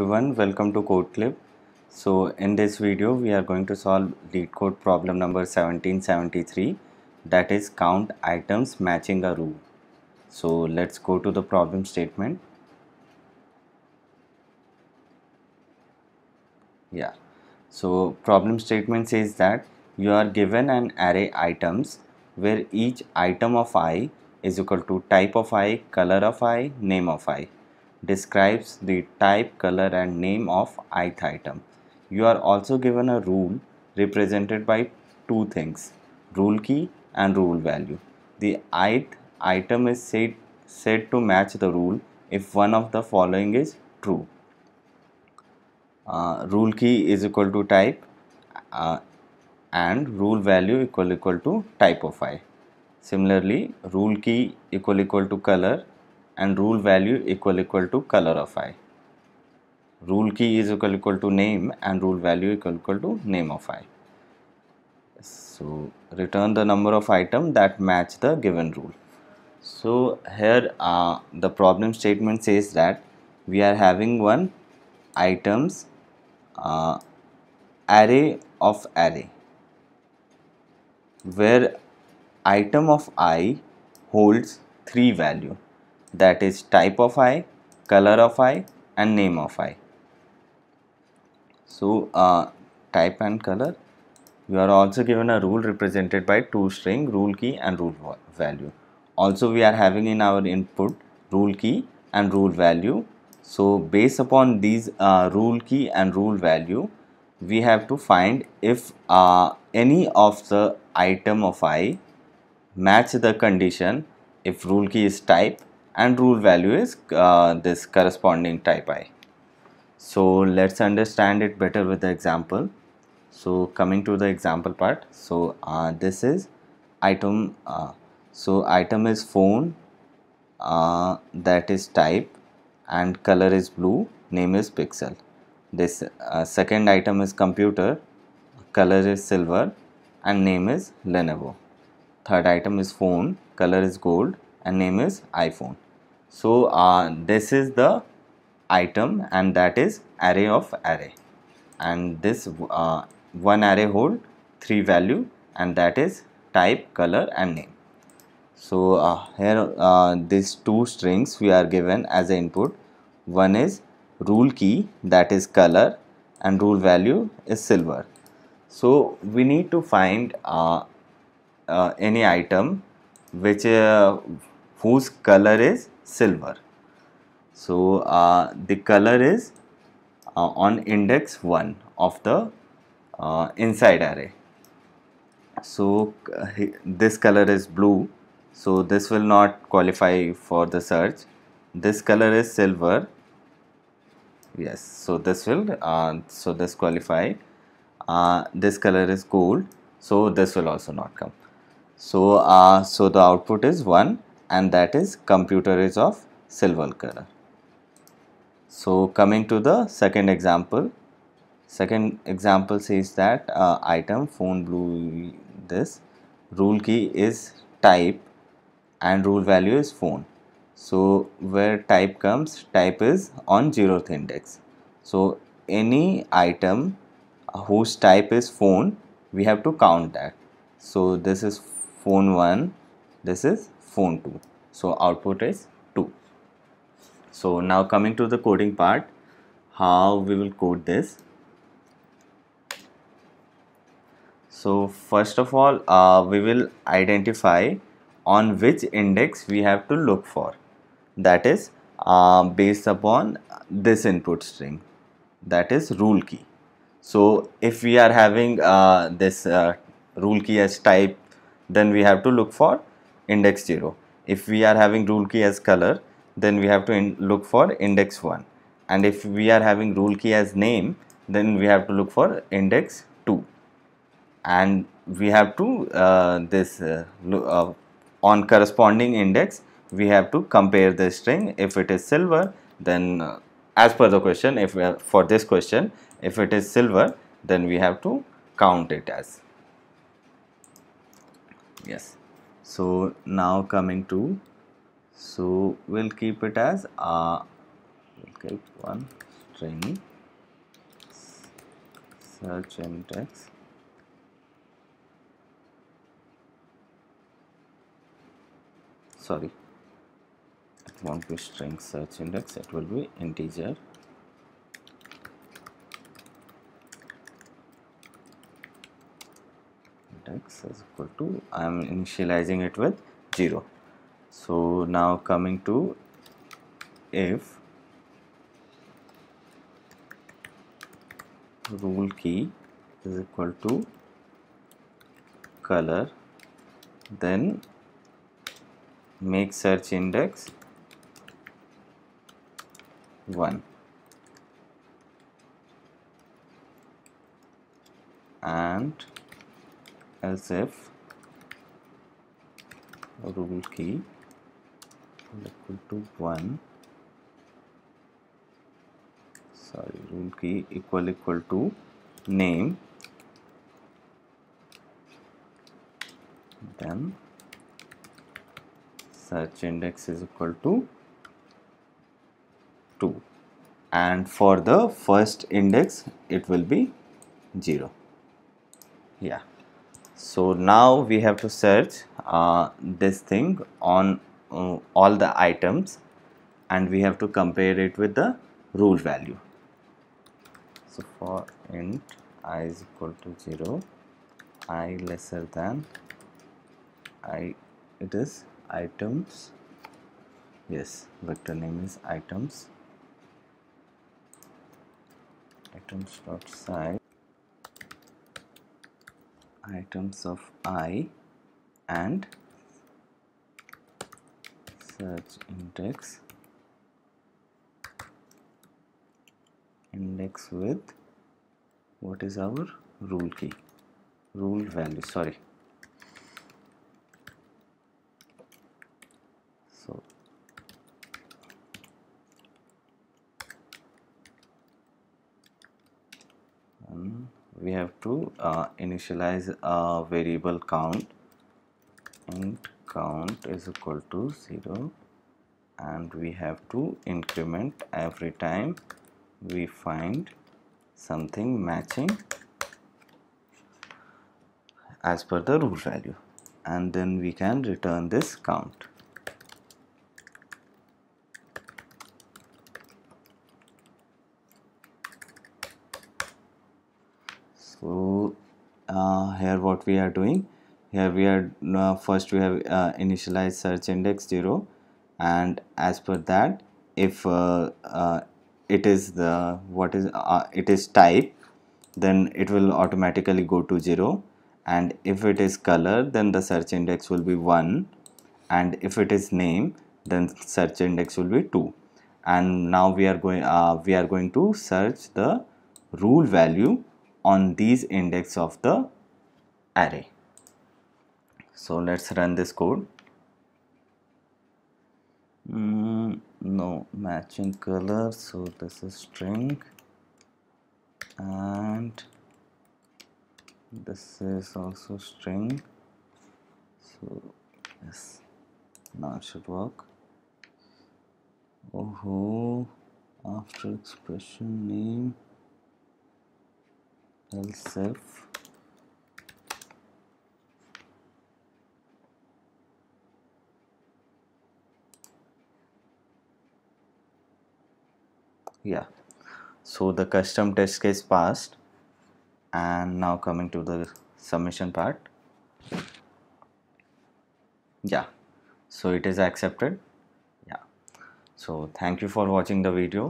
everyone welcome to code clip so in this video we are going to solve lead code problem number 1773 that is count items matching a row so let's go to the problem statement yeah so problem statement says that you are given an array items where each item of i is equal to type of i color of i name of i describes the type, color and name of ith item. You are also given a rule represented by two things rule key and rule value. The ith item is said, said to match the rule if one of the following is true. Uh, rule key is equal to type uh, and rule value equal equal to type of i. Similarly, rule key equal equal to color and rule value equal equal to color of i rule key is equal equal to name and rule value equal equal to name of i so return the number of item that match the given rule so here uh, the problem statement says that we are having one items uh, array of array where item of i holds three value that is type of eye, color of eye and name of eye. So uh, type and color you are also given a rule represented by two string rule key and rule value. Also we are having in our input rule key and rule value. So based upon these uh, rule key and rule value we have to find if uh, any of the item of i match the condition if rule key is type and rule value is uh, this corresponding type i. So let's understand it better with the example. So coming to the example part, so uh, this is item, uh, so item is phone uh, that is type and color is blue, name is pixel. This uh, second item is computer, color is silver and name is Lenovo. Third item is phone, color is gold and name is iPhone. So uh, this is the item and that is array of array and this uh, one array hold three value and that is type, color and name. So uh, here uh, these two strings we are given as input. One is rule key that is color and rule value is silver. So we need to find uh, uh, any item which uh, whose color is silver. So uh, the color is uh, on index 1 of the uh, inside array. So this color is blue. So this will not qualify for the search. This color is silver. Yes, so this will, uh, so this qualify. Uh, this color is gold. So this will also not come. So, uh, so the output is 1 and that is computer is of silver color. So coming to the second example, second example says that uh, item phone blue this rule key is type and rule value is phone. So where type comes, type is on zeroth index. So any item whose type is phone, we have to count that. So this is phone 1, this is phone 2 so output is 2 so now coming to the coding part how we will code this so first of all uh, we will identify on which index we have to look for that is uh, based upon this input string that is rule key so if we are having uh, this uh, rule key as type then we have to look for index 0 if we are having rule key as color then we have to look for index 1 and if we are having rule key as name then we have to look for index 2 and we have to uh, this uh, uh, on corresponding index we have to compare the string if it is silver then uh, as per the question if uh, for this question if it is silver then we have to count it as yes so now coming to so we'll keep it as a. Uh, we'll keep one string search index sorry it won't be string search index it will be integer x is equal to I'm initializing it with 0 so now coming to if rule key is equal to color then make search index 1 and else if rule key equal to 1 sorry rule key equal equal to name then search index is equal to 2 and for the first index it will be 0 yeah so now we have to search uh, this thing on uh, all the items and we have to compare it with the rule value so for int i is equal to 0 i lesser than i it is items yes vector name is items items dot size items of i and search index index with what is our rule key rule value sorry we have to uh, initialize a variable count int count is equal to 0 and we have to increment every time we find something matching as per the root value and then we can return this count uh, here what we are doing here we are uh, first we have uh, initialized search index 0 and as per that if uh, uh, it is the what is uh, it is type then it will automatically go to 0 and if it is color then the search index will be 1 and if it is name then search index will be 2 and now we are going we are going to search the rule value on these index of the array. So let's run this code. Mm, no matching color, so this is string and this is also string. So yes, now it should work. Oh, after expression name else yeah so the custom test case passed and now coming to the submission part yeah so it is accepted yeah so thank you for watching the video